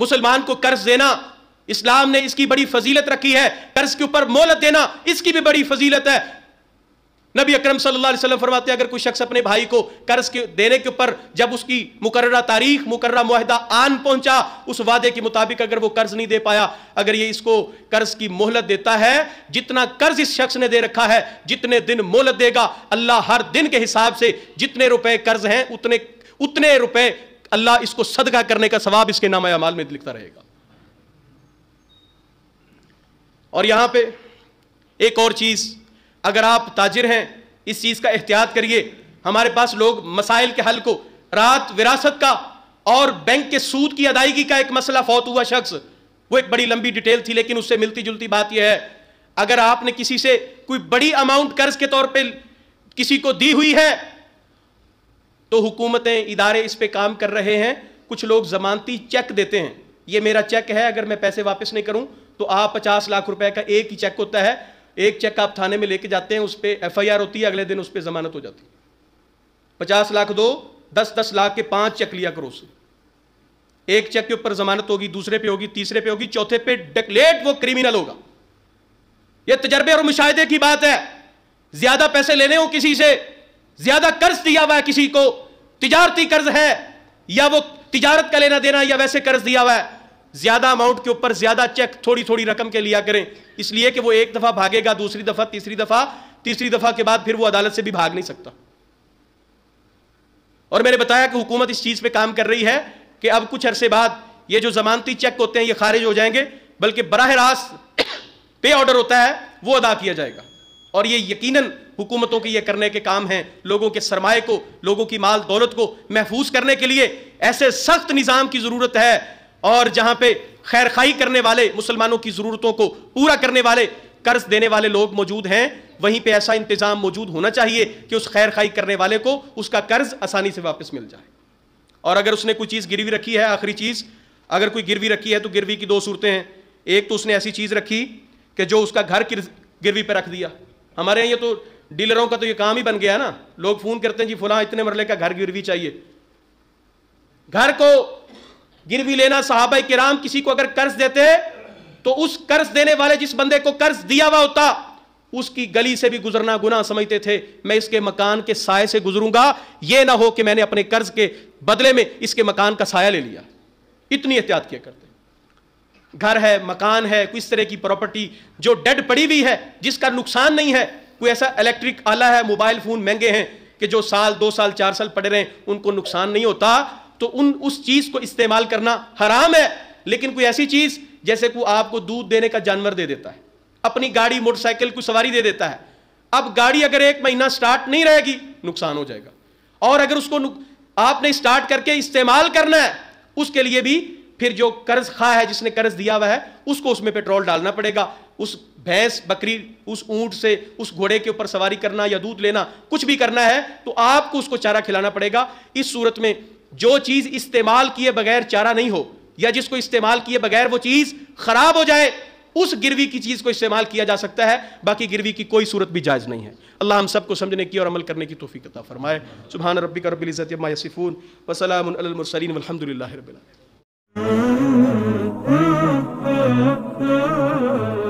मुसलमान को कर्ज देना इस्लाम ने इसकी बड़ी फजीलत रखी है कर्ज के ऊपर मोहलत देना इसकी भी बड़ी फजीलत है नबी अक्रम सल्लल्लाहु फरमाते अगर कोई शख्स अपने भाई को कर्ज के देने के ऊपर जब उसकी मुकर्रा तारीख मुकर्रा माहदा आन पहुंचा उस वादे के मुताबिक अगर वो कर्ज नहीं दे पाया अगर ये इसको कर्ज की मोहलत देता है जितना कर्ज इस शख्स ने दे रखा है जितने दिन मोहलत देगा अल्लाह हर दिन के हिसाब से जितने रुपए कर्ज हैं उतने उतने रुपए अल्लाह इसको सदका करने का सवाब इसके नाम अमाल में लिखता रहेगा और यहां पे एक और चीज अगर आप ताजिर हैं इस चीज का एहतियात करिए हमारे पास लोग मसाइल के हल को रात विरासत का और बैंक के सूद की अदायगी का एक मसला फौत हुआ शख्स वो एक बड़ी लंबी डिटेल थी लेकिन उससे मिलती जुलती बात यह है अगर आपने किसी से कोई बड़ी अमाउंट कर्ज के तौर पे किसी को दी हुई है तो हुकूमतें इदारे इस पर काम कर रहे हैं कुछ लोग जमानती चेक देते हैं ये मेरा चेक है अगर मैं पैसे वापस नहीं करूं तो आप पचास लाख रुपए का एक ही चेक होता है एक चेक आप थाने में लेके जाते हैं उस पर एफ होती है अगले दिन उस पर जमानत हो जाती है पचास लाख दो दस दस लाख के पांच चेक लिया करो उससे एक चेक के ऊपर जमानत होगी दूसरे पे होगी तीसरे पे होगी चौथे पे डेकलेट वो क्रिमिनल होगा यह तजर्बे और मुशाहे की बात है ज्यादा पैसे लेने हो किसी से ज्यादा कर्ज दिया हुआ है किसी को तिजारती कर्ज है या वो तिजारत का लेना देना या वैसे कर्ज दिया हुआ है ज्यादा अमाउंट के ऊपर ज्यादा चेक थोड़ी थोड़ी रकम के लिया करें इसलिए कि वो एक दफा भागेगा दूसरी दफा तीसरी दफा तीसरी दफा के बाद फिर वो अदालत से भी भाग नहीं सकता और मैंने बताया कि हुकूमत इस चीज पे काम कर रही है कि अब कुछ अरसे बाद ये जो जमानती चेक होते हैं ये खारिज हो जाएंगे बल्कि बरह रास्त पे ऑर्डर होता है वो अदा किया जाएगा और ये यकीनन हुकूमतों के ये करने के काम हैं लोगों के सरमाए को लोगों की माल दौलत को महफूज करने के लिए ऐसे सख्त निज़ाम की ज़रूरत है और जहाँ पे खैर खाई करने वाले मुसलमानों की ज़रूरतों को पूरा करने वाले कर्ज देने वाले लोग मौजूद हैं वहीं पे ऐसा इंतज़ाम मौजूद होना चाहिए कि उस खैर खाई करने वाले को उसका कर्ज आसानी से वापस मिल जाए और अगर उसने कोई चीज़ गिरवी रखी है आखिरी चीज़ अगर कोई गिरवी रखी है तो गिरवी की दो सूरतें हैं एक तो उसने ऐसी चीज़ रखी कि जो उसका घर गिरवी पर रख दिया हमारे यहाँ ये तो डीलरों का तो ये काम ही बन गया है ना लोग फोन करते हैं जी फुला इतने मरले का घर गिरवी चाहिए घर को गिरवी लेना साहब राम किसी को अगर कर्ज देते तो उस कर्ज देने वाले जिस बंदे को कर्ज दिया हुआ होता उसकी गली से भी गुजरना गुना समझते थे मैं इसके मकान के साय से गुजरूंगा यह ना हो कि मैंने अपने कर्ज के बदले में इसके मकान का साया ले लिया इतनी एहतियात किया करते घर है मकान है किस तरह की प्रॉपर्टी जो डेड पड़ी हुई है जिसका नुकसान नहीं है कोई ऐसा इलेक्ट्रिक आला है मोबाइल फ़ोन महंगे हैं कि जो साल दो साल चार साल पड़े रहे उनको नुकसान नहीं होता तो उन उस चीज़ को इस्तेमाल करना हराम है लेकिन कोई ऐसी चीज़ जैसे को आपको दूध देने का जानवर दे देता है अपनी गाड़ी मोटरसाइकिल को सवारी दे देता है अब गाड़ी अगर एक महीना स्टार्ट नहीं रहेगी नुकसान हो जाएगा और अगर उसको आपने स्टार्ट करके इस्तेमाल करना है उसके लिए भी फिर जो कर्ज खा है जिसने कर्ज दिया हुआ है उसको उसमें पेट्रोल डालना पड़ेगा उस भैंस बकरी उस ऊंट से उस घोड़े के ऊपर सवारी करना या दूध लेना कुछ भी करना है तो आपको उसको चारा खिलाना पड़ेगा इस सूरत में जो चीज इस्तेमाल किए बगैर चारा नहीं हो या जिसको इस्तेमाल किए बगैर वो चीज खराब हो जाए उस गिरवी की चीज को इस्तेमाल किया जा सकता है बाकी गिरवी की कोई सूरत भी जायज नहीं है अल्लाह हम सबको समझने की और अमल करने की तोफीकता फरमाए सुबह रबी करबिलज़त यसिफ़ून वसलमसलिन अलहमदिल्ला रबी Mm-hmm.